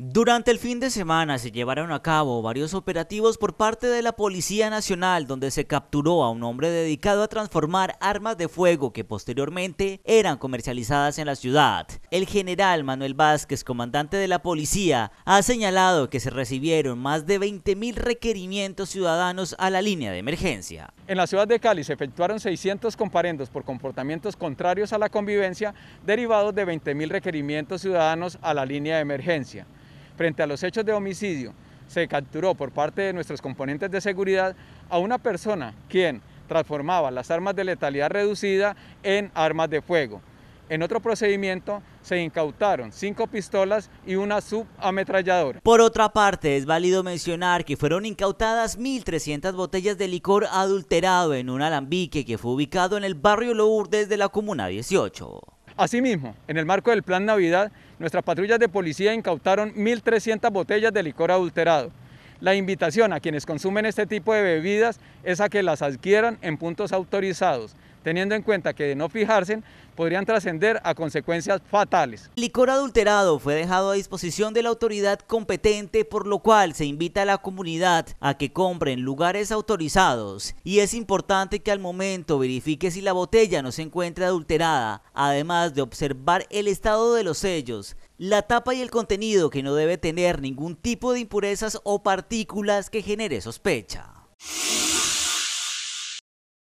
Durante el fin de semana se llevaron a cabo varios operativos por parte de la Policía Nacional donde se capturó a un hombre dedicado a transformar armas de fuego que posteriormente eran comercializadas en la ciudad. El general Manuel Vázquez, comandante de la policía, ha señalado que se recibieron más de 20.000 requerimientos ciudadanos a la línea de emergencia. En la ciudad de Cali se efectuaron 600 comparendos por comportamientos contrarios a la convivencia derivados de 20.000 requerimientos ciudadanos a la línea de emergencia frente a los hechos de homicidio, se capturó por parte de nuestros componentes de seguridad a una persona quien transformaba las armas de letalidad reducida en armas de fuego. En otro procedimiento se incautaron cinco pistolas y una subametralladora. Por otra parte, es válido mencionar que fueron incautadas 1.300 botellas de licor adulterado en un alambique que fue ubicado en el barrio Lourdes de la Comuna 18. Asimismo, en el marco del Plan Navidad, nuestras patrullas de policía incautaron 1.300 botellas de licor adulterado, la invitación a quienes consumen este tipo de bebidas es a que las adquieran en puntos autorizados, teniendo en cuenta que de no fijarse podrían trascender a consecuencias fatales. El licor adulterado fue dejado a disposición de la autoridad competente, por lo cual se invita a la comunidad a que en lugares autorizados y es importante que al momento verifique si la botella no se encuentra adulterada, además de observar el estado de los sellos, la tapa y el contenido que no debe tener ningún tipo de impurezas o partículas que genere sospecha.